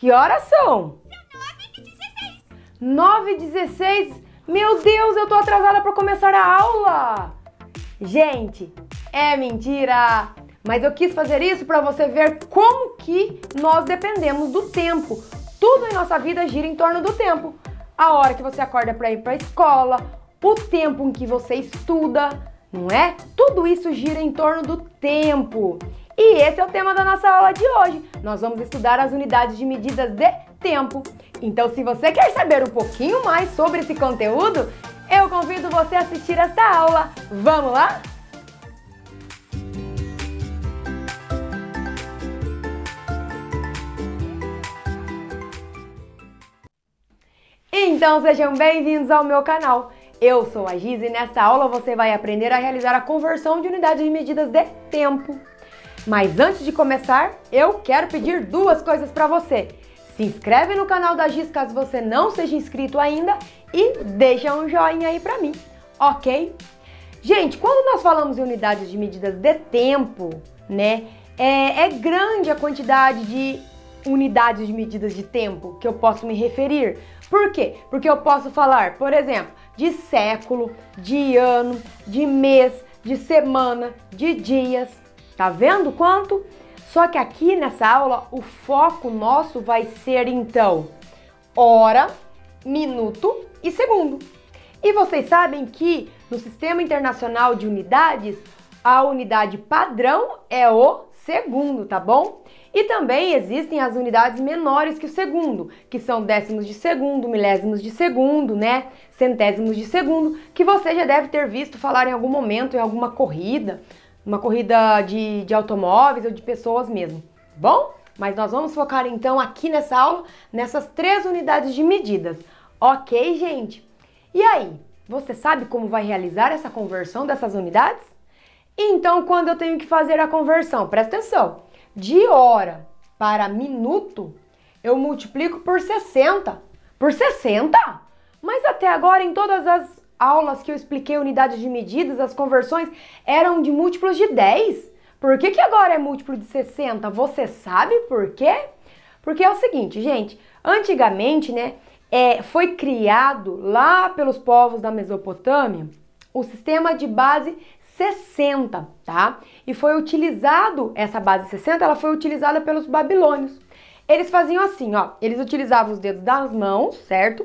Que horas são? São 9 h 16. 9 16 Meu Deus, eu tô atrasada para começar a aula. Gente, é mentira. Mas eu quis fazer isso para você ver como que nós dependemos do tempo. Tudo em nossa vida gira em torno do tempo. A hora que você acorda para ir para a escola, o tempo em que você estuda, não é? Tudo isso gira em torno do tempo. E esse é o tema da nossa aula de hoje. Nós vamos estudar as unidades de medidas de tempo. Então, se você quer saber um pouquinho mais sobre esse conteúdo, eu convido você a assistir esta aula. Vamos lá? Então, sejam bem-vindos ao meu canal. Eu sou a Giz e nesta aula você vai aprender a realizar a conversão de unidades de medidas de tempo. Mas antes de começar, eu quero pedir duas coisas para você. Se inscreve no canal da Giz caso você não seja inscrito ainda e deixa um joinha aí para mim, ok? Gente, quando nós falamos em unidades de medidas de tempo, né, é, é grande a quantidade de unidades de medidas de tempo que eu posso me referir. Por quê? Porque eu posso falar, por exemplo, de século, de ano, de mês, de semana, de dias. Tá vendo quanto? Só que aqui nessa aula o foco nosso vai ser então hora, minuto e segundo. E vocês sabem que no Sistema Internacional de Unidades, a unidade padrão é o segundo, tá bom? E também existem as unidades menores que o segundo, que são décimos de segundo, milésimos de segundo, né? Centésimos de segundo, que você já deve ter visto falar em algum momento, em alguma corrida, uma corrida de, de automóveis ou de pessoas mesmo, bom? Mas nós vamos focar então aqui nessa aula nessas três unidades de medidas, ok, gente? E aí, você sabe como vai realizar essa conversão dessas unidades? Então, quando eu tenho que fazer a conversão, presta atenção, de hora para minuto, eu multiplico por 60. Por 60? Mas até agora, em todas as aulas que eu expliquei unidades de medidas, as conversões, eram de múltiplos de 10. Por que, que agora é múltiplo de 60? Você sabe por quê? Porque é o seguinte, gente, antigamente, né, é, foi criado lá pelos povos da Mesopotâmia o sistema de base 60, tá? E foi utilizado, essa base 60, ela foi utilizada pelos babilônios. Eles faziam assim, ó, eles utilizavam os dedos das mãos, certo?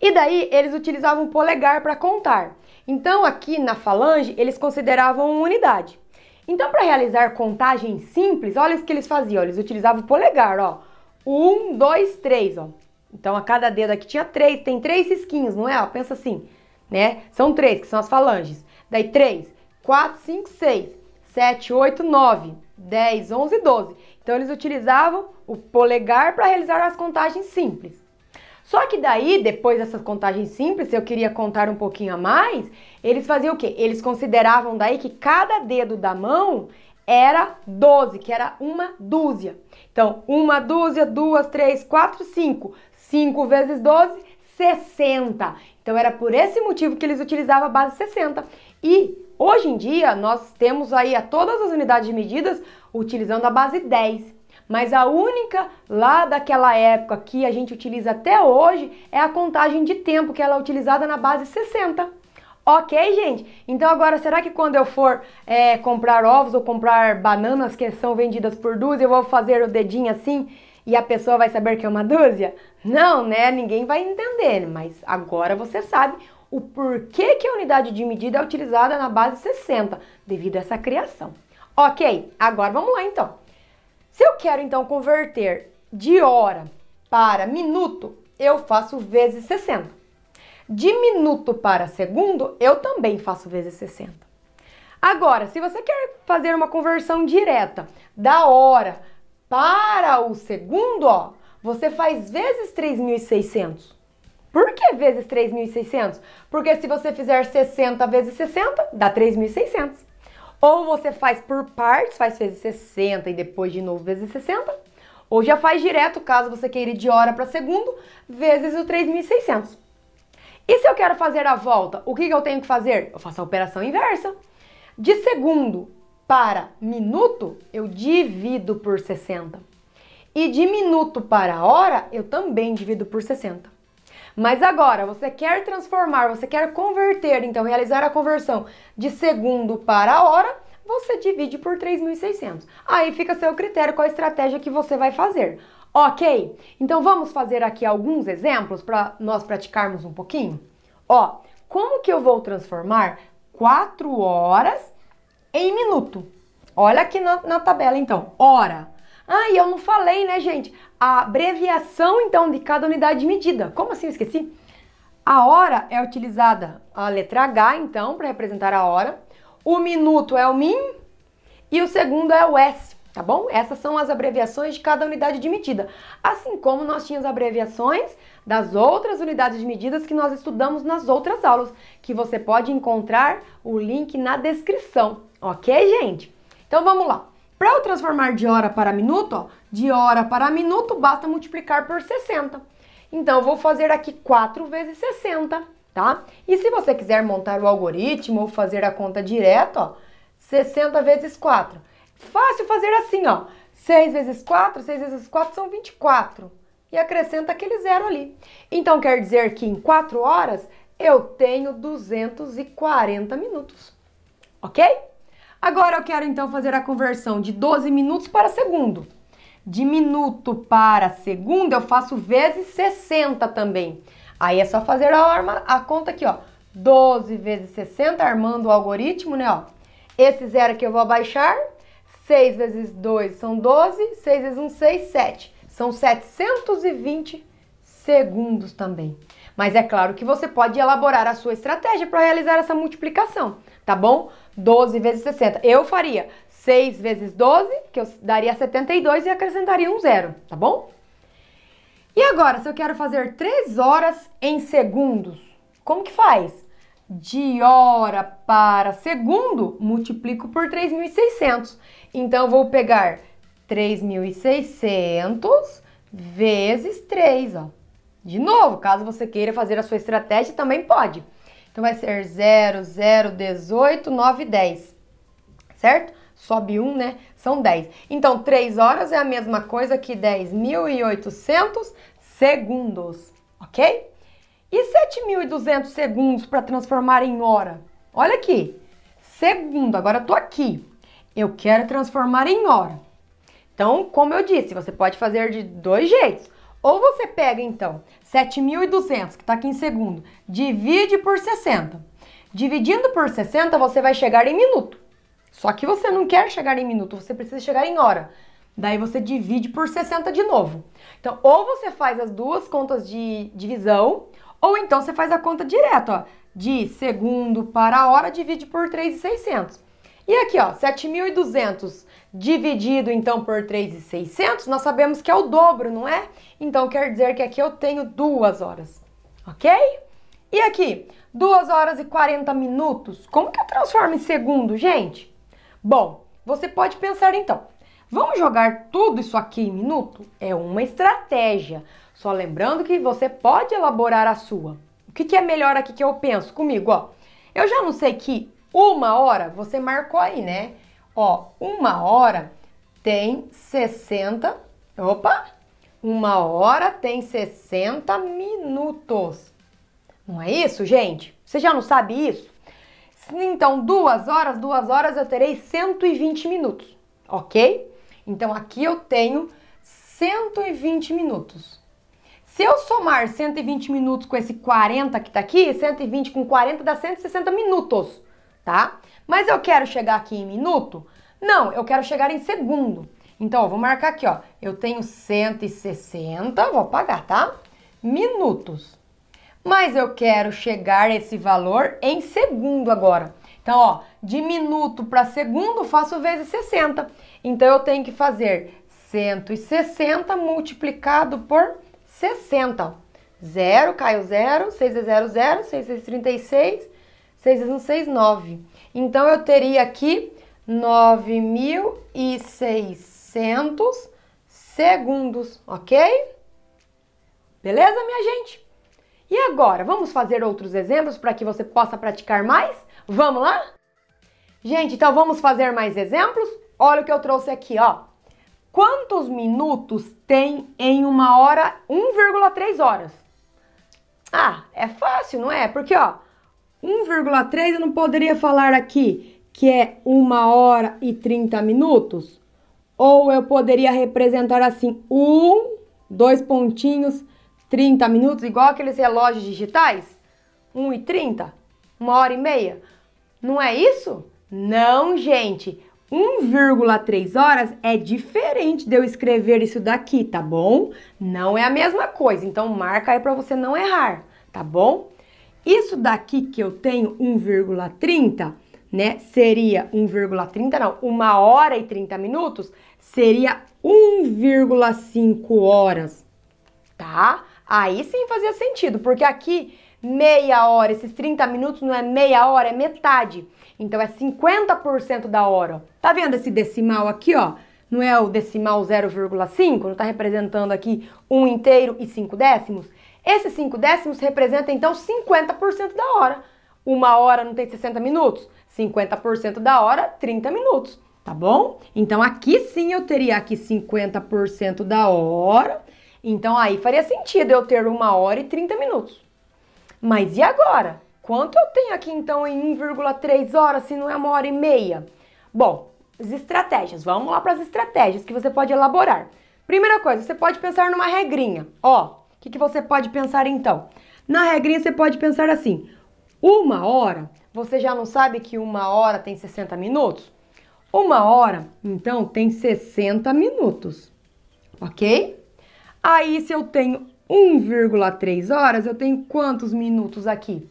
E daí eles utilizavam o polegar para contar. Então aqui na falange eles consideravam uma unidade. Então para realizar contagem simples, olha o que eles faziam, eles utilizavam o polegar, ó. Um, dois, três, ó. Então a cada dedo aqui tinha três, tem três cisquinhos, não é? Ó, pensa assim, né? São três, que são as falanges. Daí três, quatro, cinco, seis, sete, oito, nove, dez, onze, doze. Então eles utilizavam o polegar para realizar as contagens simples. Só que daí, depois dessas contagens simples, eu queria contar um pouquinho a mais, eles faziam o quê? Eles consideravam daí que cada dedo da mão era 12, que era uma dúzia. Então, uma dúzia, duas, três, quatro, cinco. Cinco vezes 12, 60. Então, era por esse motivo que eles utilizavam a base 60. E hoje em dia, nós temos aí a todas as unidades de medidas utilizando a base 10 mas a única lá daquela época que a gente utiliza até hoje é a contagem de tempo, que ela é utilizada na base 60. Ok, gente? Então agora, será que quando eu for é, comprar ovos ou comprar bananas que são vendidas por dúzia, eu vou fazer o dedinho assim e a pessoa vai saber que é uma dúzia? Não, né? Ninguém vai entender, mas agora você sabe o porquê que a unidade de medida é utilizada na base 60, devido a essa criação. Ok, agora vamos lá então. Se eu quero então converter de hora para minuto, eu faço vezes 60. De minuto para segundo, eu também faço vezes 60. Agora, se você quer fazer uma conversão direta da hora para o segundo, ó, você faz vezes 3.600. Por que vezes 3.600? Porque se você fizer 60 vezes 60, dá 3.600. Ou você faz por partes, faz vezes 60 e depois de novo vezes 60. Ou já faz direto, caso você queira ir de hora para segundo, vezes o 3.600. E se eu quero fazer a volta, o que, que eu tenho que fazer? Eu faço a operação inversa. De segundo para minuto, eu divido por 60. E de minuto para hora, eu também divido por 60. Mas agora, você quer transformar, você quer converter, então realizar a conversão de segundo para hora, você divide por 3.600. Aí fica a seu critério qual a estratégia que você vai fazer. Ok? Então vamos fazer aqui alguns exemplos para nós praticarmos um pouquinho? Ó, como que eu vou transformar 4 horas em minuto? Olha aqui na, na tabela então, hora ah, e eu não falei, né, gente? A abreviação, então, de cada unidade de medida. Como assim? Eu esqueci. A hora é utilizada a letra H, então, para representar a hora. O minuto é o min e o segundo é o S, tá bom? Essas são as abreviações de cada unidade de medida. Assim como nós tínhamos abreviações das outras unidades de medidas que nós estudamos nas outras aulas, que você pode encontrar o link na descrição, ok, gente? Então vamos lá. Para eu transformar de hora para minuto, ó, de hora para minuto, basta multiplicar por 60. Então, eu vou fazer aqui 4 vezes 60, tá? E se você quiser montar o algoritmo ou fazer a conta direto, ó, 60 vezes 4. Fácil fazer assim, ó. 6 vezes 4, 6 vezes 4 são 24. E acrescenta aquele zero ali. Então, quer dizer que em 4 horas eu tenho 240 minutos. Ok? Ok? Agora eu quero então fazer a conversão de 12 minutos para segundo. De minuto para segundo eu faço vezes 60 também. Aí é só fazer a, arma, a conta aqui, ó. 12 vezes 60, armando o algoritmo, né, ó. Esse zero aqui eu vou abaixar. 6 vezes 2 são 12, 6 vezes 1, 6, 7. São 720 segundos também. Mas é claro que você pode elaborar a sua estratégia para realizar essa multiplicação, tá bom? 12 vezes 60. Eu faria 6 vezes 12, que eu daria 72 e acrescentaria um zero, tá bom? E agora, se eu quero fazer 3 horas em segundos, como que faz? De hora para segundo, multiplico por 3.600. Então, eu vou pegar 3.600 vezes 3, ó. De novo, caso você queira fazer a sua estratégia, também pode. Então vai ser 0, 0, 18, 9, 10. Certo? Sobe 1, né? São 10. Então 3 horas é a mesma coisa que 10.800 segundos, ok? E 7.200 segundos para transformar em hora? Olha aqui. Segundo, agora eu tô aqui. Eu quero transformar em hora. Então, como eu disse, você pode fazer de dois jeitos. Ou você pega, então, 7.200, que está aqui em segundo, divide por 60. Dividindo por 60, você vai chegar em minuto. Só que você não quer chegar em minuto, você precisa chegar em hora. Daí você divide por 60 de novo. Então, ou você faz as duas contas de divisão, ou então você faz a conta direta, ó, de segundo para hora, divide por 3,600. E aqui, ó, 7.200 Dividido então por 3,600, nós sabemos que é o dobro, não é? Então quer dizer que aqui eu tenho duas horas, ok? E aqui, 2 horas e 40 minutos. Como que eu transformo em segundo, gente? Bom, você pode pensar então, vamos jogar tudo isso aqui em minuto? É uma estratégia. Só lembrando que você pode elaborar a sua. O que, que é melhor aqui que eu penso comigo? Ó, eu já não sei que uma hora você marcou aí, né? Ó, uma hora tem 60. Opa! Uma hora tem 60 minutos. Não é isso, gente? Você já não sabe isso? Então, duas horas, duas horas eu terei 120 minutos, ok? Então, aqui eu tenho 120 minutos. Se eu somar 120 minutos com esse 40 que tá aqui, 120 com 40 dá 160 minutos, tá? Tá? Mas eu quero chegar aqui em minuto? Não, eu quero chegar em segundo. Então, eu vou marcar aqui, ó. Eu tenho 160, vou pagar, tá? Minutos. Mas eu quero chegar esse valor em segundo agora. Então, ó, de minuto para segundo, faço vezes 60. Então, eu tenho que fazer 160 multiplicado por 60. 0, caiu 0, 6 é 0, 0, 6 é 36, 6 é 1, 6, 9. Então, eu teria aqui 9.600 segundos, ok? Beleza, minha gente? E agora, vamos fazer outros exemplos para que você possa praticar mais? Vamos lá? Gente, então vamos fazer mais exemplos? Olha o que eu trouxe aqui, ó. Quantos minutos tem em uma hora 1,3 horas? Ah, é fácil, não é? Porque, ó, 1,3 eu não poderia falar aqui que é 1 hora e 30 minutos? Ou eu poderia representar assim, 1, um, dois pontinhos, 30 minutos, igual aqueles relógios digitais? 1 um e 30? 1 hora e meia? Não é isso? Não, gente. 1,3 horas é diferente de eu escrever isso daqui, tá bom? Não é a mesma coisa, então marca aí para você não errar, tá bom? Isso daqui que eu tenho, 1,30, né? Seria 1,30, não, 1 hora e 30 minutos, seria 1,5 horas, tá? Aí sim fazia sentido, porque aqui meia hora, esses 30 minutos não é meia hora, é metade. Então é 50% da hora. Tá vendo esse decimal aqui, ó? Não é o decimal 0,5? Não tá representando aqui 1 um inteiro e 5 décimos? Esses 5 décimos representam então 50% da hora. Uma hora não tem 60 minutos? 50% da hora, 30 minutos, tá bom? Então aqui sim eu teria aqui 50% da hora. Então aí faria sentido eu ter uma hora e 30 minutos. Mas e agora? Quanto eu tenho aqui então em 1,3 horas se não é uma hora e meia? Bom, as estratégias. Vamos lá para as estratégias que você pode elaborar. Primeira coisa, você pode pensar numa regrinha. Ó, o que, que você pode pensar então? Na regrinha você pode pensar assim: uma hora, você já não sabe que uma hora tem 60 minutos? Uma hora, então, tem 60 minutos, ok? Aí, se eu tenho 1,3 horas, eu tenho quantos minutos aqui?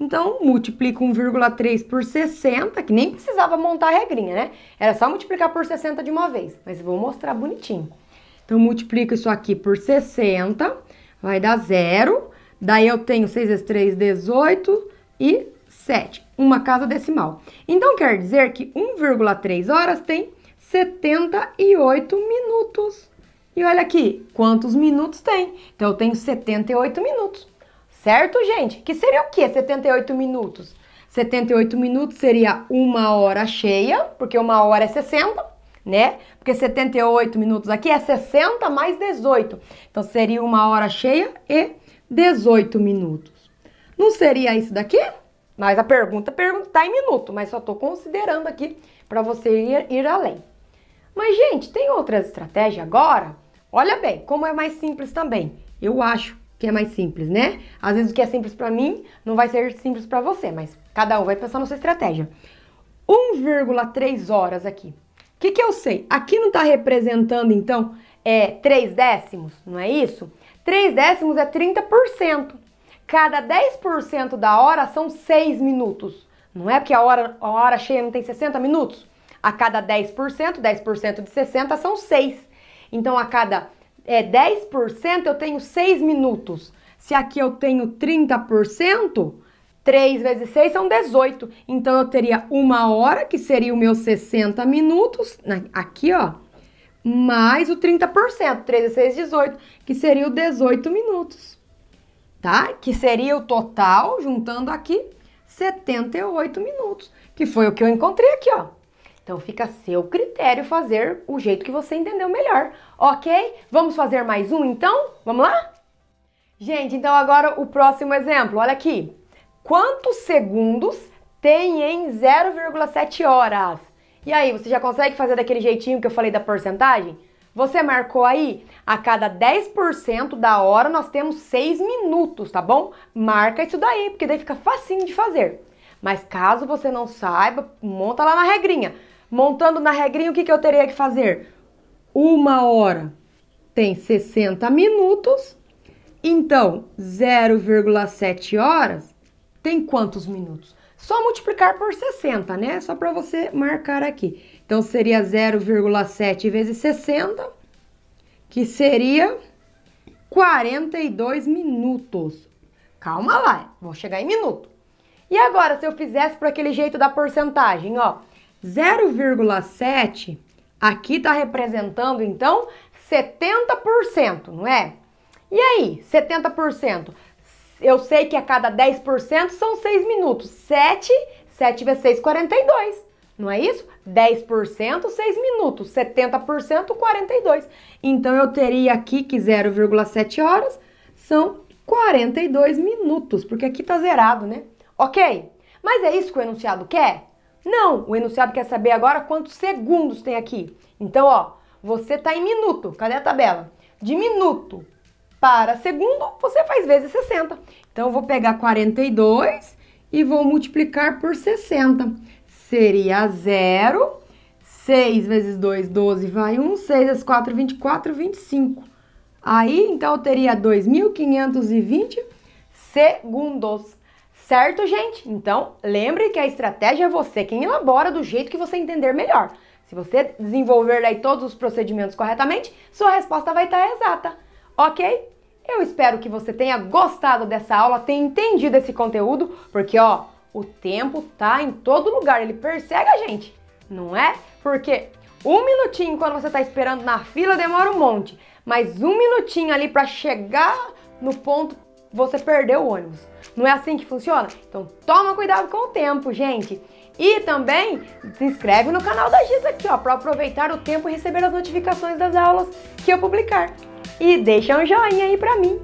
Então, multiplico 1,3 por 60, que nem precisava montar a regrinha, né? Era só multiplicar por 60 de uma vez, mas vou mostrar bonitinho. Então, multiplico isso aqui por 60 vai dar zero. Daí eu tenho 6 vezes 3, 18 e 7, uma casa decimal. Então quer dizer que 1,3 horas tem 78 minutos. E olha aqui, quantos minutos tem? Então eu tenho 78 minutos. Certo, gente? Que seria o que 78 minutos? 78 minutos seria uma hora cheia, porque uma hora é 60 né? Porque 78 minutos aqui é 60 mais 18. Então seria uma hora cheia e 18 minutos. Não seria isso daqui? Mas a pergunta está em minuto, mas só estou considerando aqui para você ir, ir além. Mas, gente, tem outra estratégia agora? Olha bem, como é mais simples também. Eu acho que é mais simples, né? Às vezes o que é simples para mim não vai ser simples para você, mas cada um vai pensar na sua estratégia. 1,3 horas aqui que, que eu sei? Aqui não está representando, então, é, 3 décimos, não é isso? 3 décimos é 30%. Cada 10% da hora são 6 minutos. Não é porque a hora, a hora cheia não tem 60 minutos? A cada 10%, 10% de 60 são 6. Então, a cada é, 10% eu tenho 6 minutos. Se aqui eu tenho 30%, 3 vezes 6 são 18. Então, eu teria uma hora, que seria o meu 60 minutos, né? aqui, ó, mais o 30%. 3 vezes 6, 18, que seria o 18 minutos, tá? Que seria o total, juntando aqui, 78 minutos, que foi o que eu encontrei aqui, ó. Então, fica a seu critério fazer o jeito que você entendeu melhor, ok? Vamos fazer mais um, então? Vamos lá? Gente, então agora o próximo exemplo, olha aqui quantos segundos tem em 0,7 horas? E aí, você já consegue fazer daquele jeitinho que eu falei da porcentagem? Você marcou aí? A cada 10% da hora nós temos 6 minutos, tá bom? Marca isso daí, porque daí fica facinho de fazer. Mas caso você não saiba, monta lá na regrinha. Montando na regrinha, o que, que eu teria que fazer? Uma hora tem 60 minutos, então 0,7 horas tem quantos minutos? Só multiplicar por 60, né? Só para você marcar aqui. Então, seria 0,7 vezes 60, que seria 42 minutos. Calma lá, vou chegar em minuto. E agora, se eu fizesse por aquele jeito da porcentagem, ó, 0,7 aqui está representando, então, 70%, não é? E aí, 70%? eu sei que a cada 10% são 6 minutos. 7, 7 vezes 6, 42. Não é isso? 10%, 6 minutos. 70%, 42. Então, eu teria aqui que 0,7 horas são 42 minutos, porque aqui está zerado, né? Ok, mas é isso que o enunciado quer? Não, o enunciado quer saber agora quantos segundos tem aqui. Então, ó, você está em minuto. Cadê a tabela? De minuto para segundo, você faz vezes 60. Então, eu vou pegar 42 e vou multiplicar por 60. Seria 0. 6 vezes 2, 12, vai 1. 6 vezes 4, 24, 25. Aí, então, eu teria 2.520 segundos. Certo, gente? Então, lembre que a estratégia é você quem elabora do jeito que você entender melhor. Se você desenvolver aí todos os procedimentos corretamente, sua resposta vai estar exata. Ok? Eu espero que você tenha gostado dessa aula, tenha entendido esse conteúdo, porque ó, o tempo tá em todo lugar, ele persegue a gente, não é? Porque um minutinho quando você está esperando na fila demora um monte, mas um minutinho ali para chegar no ponto você perdeu o ônibus. Não é assim que funciona? Então toma cuidado com o tempo, gente. E também se inscreve no canal da Giz aqui, ó, para aproveitar o tempo e receber as notificações das aulas que eu publicar e deixa um joinha aí pra mim.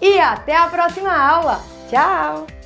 E até a próxima aula. Tchau!